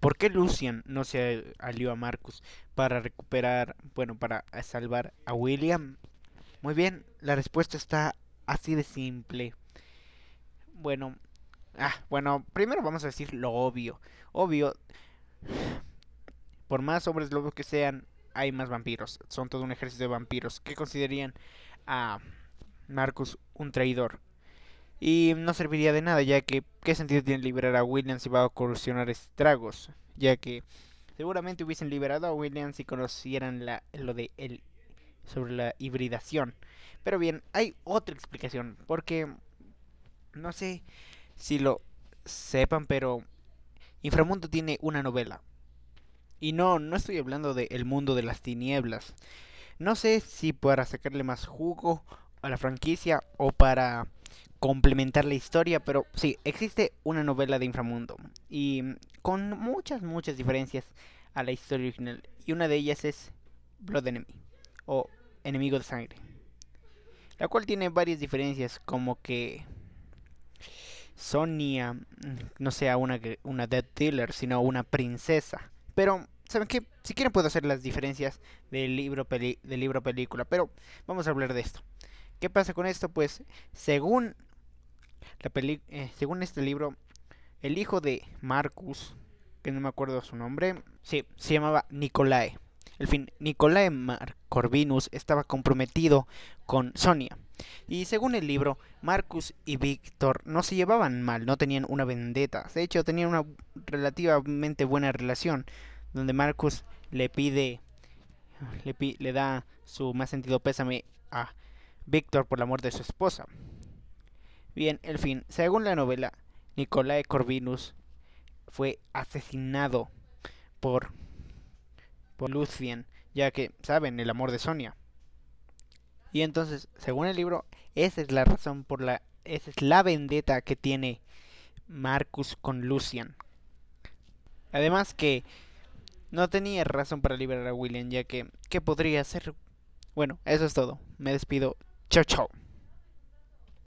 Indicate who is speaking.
Speaker 1: ¿Por qué Lucian no se alió a Marcus para recuperar, bueno, para salvar a William? Muy bien, la respuesta está así de simple. Bueno, ah, bueno, primero vamos a decir lo obvio. Obvio, por más hombres lobos que sean, hay más vampiros. Son todo un ejército de vampiros que considerarían a Marcus un traidor. Y no serviría de nada, ya que ¿qué sentido tiene liberar a Williams si va a corrupcionar estragos? Ya que seguramente hubiesen liberado a Williams si conocieran la, lo de él sobre la hibridación. Pero bien, hay otra explicación, porque no sé si lo sepan, pero Inframundo tiene una novela. Y no, no estoy hablando de El mundo de las tinieblas. No sé si para sacarle más jugo a la franquicia o para complementar la historia, pero sí, existe una novela de inframundo y mm, con muchas, muchas diferencias a la historia original y una de ellas es Blood Enemy o Enemigo de Sangre, la cual tiene varias diferencias como que Sonia mm, no sea una, una Death Dealer, sino una princesa, pero ¿saben qué? Si quieren puedo hacer las diferencias del libro, del libro película, pero vamos a hablar de esto. ¿Qué pasa con esto? Pues según eh, según este libro, el hijo de Marcus, que no me acuerdo su nombre, sí, se llamaba Nicolae. El fin, Nicolae Corvinus estaba comprometido con Sonia. Y según el libro, Marcus y Víctor no se llevaban mal, no tenían una vendetta. De hecho, tenían una relativamente buena relación, donde Marcus le pide, le, le da su más sentido pésame a Víctor por la muerte de su esposa. Bien, el fin. Según la novela, Nicolae Corvinus fue asesinado por, Lucian, ya que, saben, el amor de Sonia. Y entonces, según el libro, esa es la razón por la... Esa es la vendetta que tiene Marcus con Lucian. Además que no tenía razón para liberar a William, ya que... ¿Qué podría hacer? Bueno, eso es todo. Me despido. Chao, chao.